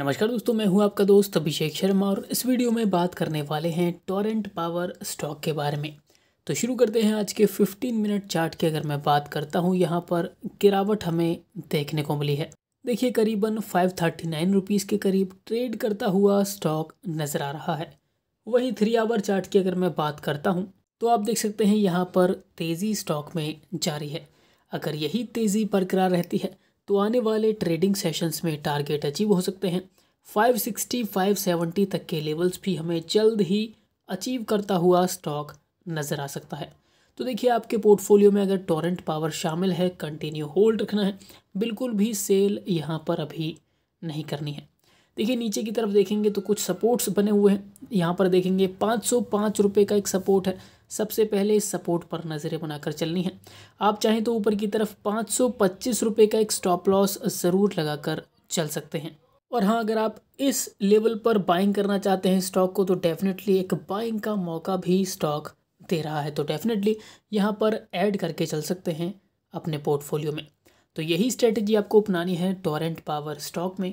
नमस्कार दोस्तों मैं हूं आपका दोस्त अभिषेक शर्मा और इस वीडियो में बात करने वाले हैं टोरेंट पावर स्टॉक के बारे में तो शुरू करते हैं आज के 15 मिनट चार्ट की अगर मैं बात करता हूं यहां पर गिरावट हमें देखने को मिली है देखिए करीबन फाइव थर्टी नाइन रुपीज़ के करीब ट्रेड करता हुआ स्टॉक नज़र आ रहा है वहीं थ्री आवर चार्ट की अगर मैं बात करता हूँ तो आप देख सकते हैं यहाँ पर तेज़ी स्टॉक में जारी है अगर यही तेज़ी बरकरार रहती है तो आने वाले ट्रेडिंग सेशंस में टारगेट अचीव हो सकते हैं 560, 570 तक के लेवल्स भी हमें जल्द ही अचीव करता हुआ स्टॉक नज़र आ सकता है तो देखिए आपके पोर्टफोलियो में अगर टोरेंट पावर शामिल है कंटिन्यू होल्ड रखना है बिल्कुल भी सेल यहाँ पर अभी नहीं करनी है देखिए नीचे की तरफ देखेंगे तो कुछ सपोर्ट्स बने हुए हैं यहाँ पर देखेंगे पाँच सौ पाँच रुपये का एक सपोर्ट है सबसे पहले इस सपोर्ट पर नज़रें बनाकर चलनी है आप चाहें तो ऊपर की तरफ पाँच सौ पच्चीस रुपये का एक स्टॉप लॉस ज़रूर लगाकर चल सकते हैं और हाँ अगर आप इस लेवल पर बाइंग करना चाहते हैं स्टॉक को तो डेफिनेटली एक बाइंग का मौका भी स्टॉक दे रहा है तो डेफिनेटली यहाँ पर ऐड करके चल सकते हैं अपने पोर्टफोलियो में तो यही स्ट्रेटजी आपको अपनानी है टोरेंट पावर स्टॉक में